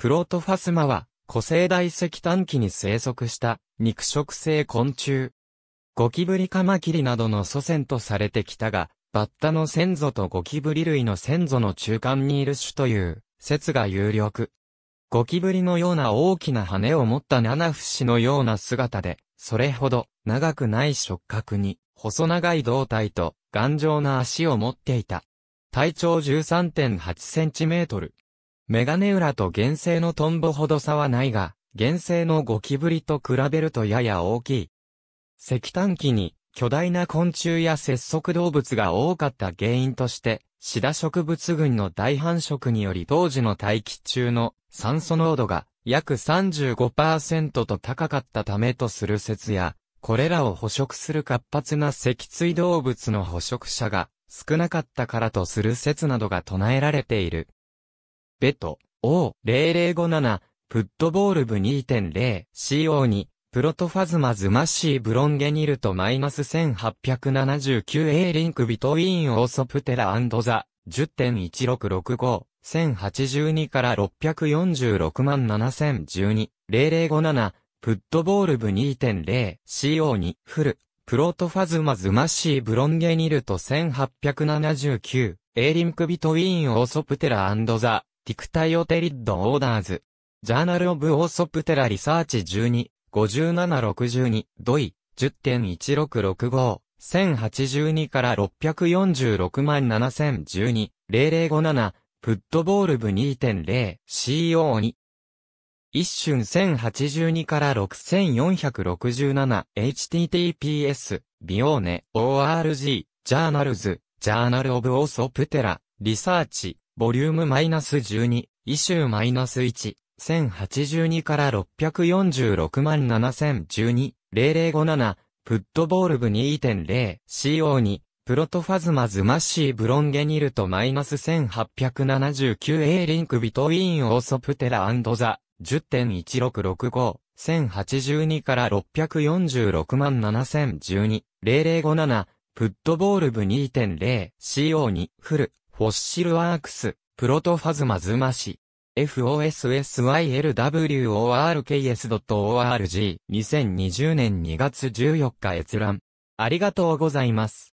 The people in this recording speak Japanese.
プロトファスマは、古生代石炭期に生息した肉食性昆虫。ゴキブリカマキリなどの祖先とされてきたが、バッタの先祖とゴキブリ類の先祖の中間にいる種という説が有力。ゴキブリのような大きな羽を持った七節のような姿で、それほど長くない触覚に、細長い胴体と頑丈な足を持っていた。体長13.8センチメートル。メガネ裏と原生のトンボほど差はないが、原生のゴキブリと比べるとやや大きい。石炭期に巨大な昆虫や節足動物が多かった原因として、シダ植物群の大繁殖により当時の大気中の酸素濃度が約35%と高かったためとする説や、これらを捕食する活発な脊椎動物の捕食者が少なかったからとする説などが唱えられている。ベト、O0057、フットボール部 2.0CO2、プロトファズマズマシーブロンゲニルトマイナス 1879A リンクビトウィーンオーソプテラザ10.1665 1082から646万7012 0057フットボール部 2.0CO2 フルプロトファズマズマシーブロンゲニルト1879 A リンクビトウィーンオーソプテラザティクタイオテリッドオーダーズ。ジャーナルオブオーソプテラリサーチ12、5762、ドイ、10.1665、1082から646万7012、0057、フットボール部 2.0CO2。一瞬1082から6467、https、ビオーネ、org、ジャーナルズ、ジャーナルオブオーソプテラ、リサーチ、ボリューム -12、イシュー -1、1082から646万7012、0057、フットボール部2.0、CO2、プロトファズマズマッシーブロンゲニルト -1879A リンクビトウィーンオーソプテラザ、10.1665、1082から646万7012、0057、フットボール部 2.0CO2 フルフォッシルワークス、プロトファズマズマシ。fossylworks.org2020 年2月14日閲覧。ありがとうございます。